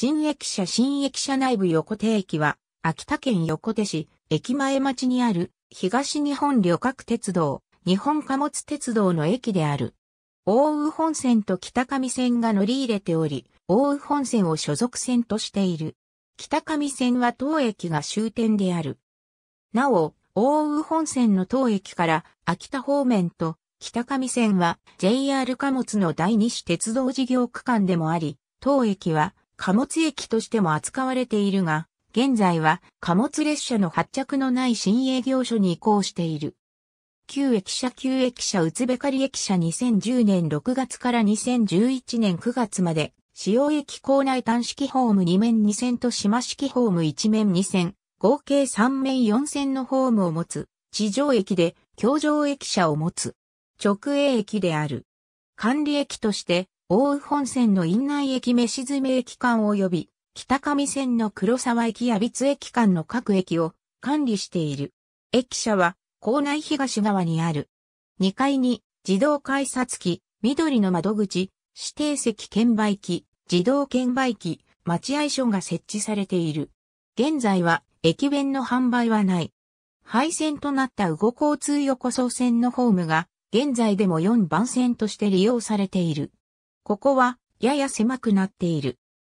新駅舎新駅舎内部横手駅は、秋田県横手市、駅前町にある、東日本旅客鉄道、日本貨物鉄道の駅である。大宇本線と北上線が乗り入れており、大宇本線を所属線としている。北上線は当駅が終点である。なお、大宇本線の当駅から秋田方面と北上線は JR 貨物の第二種鉄道事業区間でもあり、当駅は貨物駅としても扱われているが、現在は貨物列車の発着のない新営業所に移行している。旧駅舎旧駅舎うつべかり駅舎2010年6月から2011年9月まで、使用駅構内端式ホーム2面2線と島式ホーム1面2線、合計3面4線のホームを持つ、地上駅で、橋上駅舎を持つ、直営駅である。管理駅として、大宇本線の院内駅飯詰駅間及び、北上線の黒沢駅や備津駅間の各駅を管理している。駅舎は、校内東側にある。2階に、自動改札機、緑の窓口、指定席券売機、自動券売機、待合所が設置されている。現在は、駅弁の販売はない。廃線となった宇後交通横総線のホームが、現在でも4番線として利用されている。ここは、やや狭くなっている。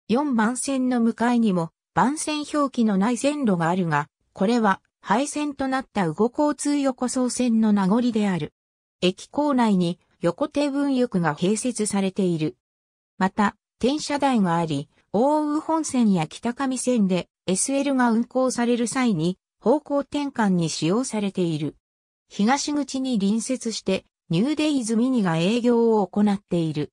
4番線の向かいにも、番線表記のない線路があるが、これは、廃線となった魚交通横総線の名残である。駅構内に横手分翼が併設されている。また、転車台があり、大宇本線や北上線で SL が運行される際に方向転換に使用されている。東口に隣接してニューデイズミニが営業を行っている。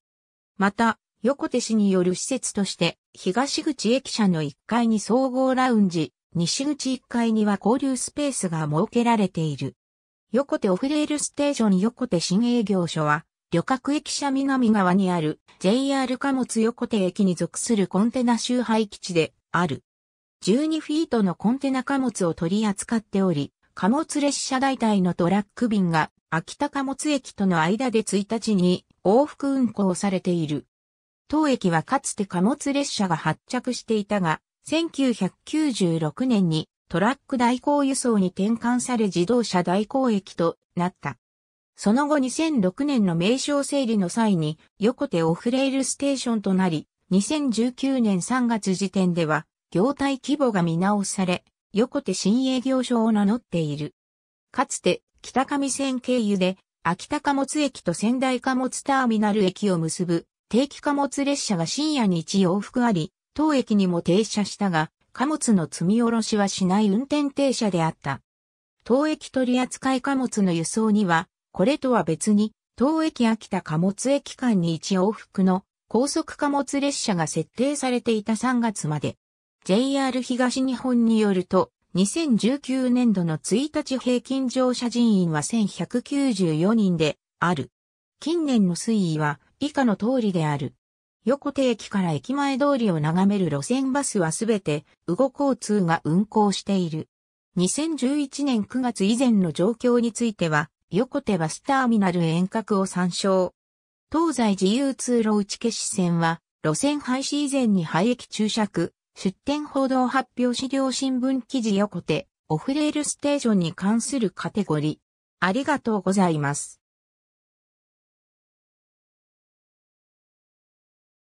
また、横手市による施設として、東口駅舎の1階に総合ラウンジ、西口1階には交流スペースが設けられている。横手オフレールステーション横手新営業所は、旅客駅舎南側にある JR 貨物横手駅に属するコンテナ周配基地である。12フィートのコンテナ貨物を取り扱っており、貨物列車代替のトラック便が秋田貨物駅との間で1日に往復運行されている。当駅はかつて貨物列車が発着していたが、1996年にトラック代行輸送に転換され自動車代行駅となった。その後2006年の名称整理の際に横手オフレールステーションとなり、2019年3月時点では業態規模が見直され、横手新営業所を名乗っている。かつて北上線経由で秋田貨物駅と仙台貨物ターミナル駅を結ぶ定期貨物列車が深夜に1往復あり、当駅にも停車したが、貨物の積み下ろしはしない運転停車であった。当駅取扱貨物の輸送には、これとは別に、当駅秋田貨物駅間に1往復の高速貨物列車が設定されていた3月まで。JR 東日本によると、2019年度の1日平均乗車人員は1194人である。近年の推移は以下の通りである。横手駅から駅前通りを眺める路線バスはすべて、動後交通が運行している。2011年9月以前の状況については、横手バスターミナル遠隔を参照。東西自由通路打ち消し線は、路線廃止以前に廃駅注釈、出展報道発表資料新聞記事横手、オフレールステーションに関するカテゴリー。ありがとうございます。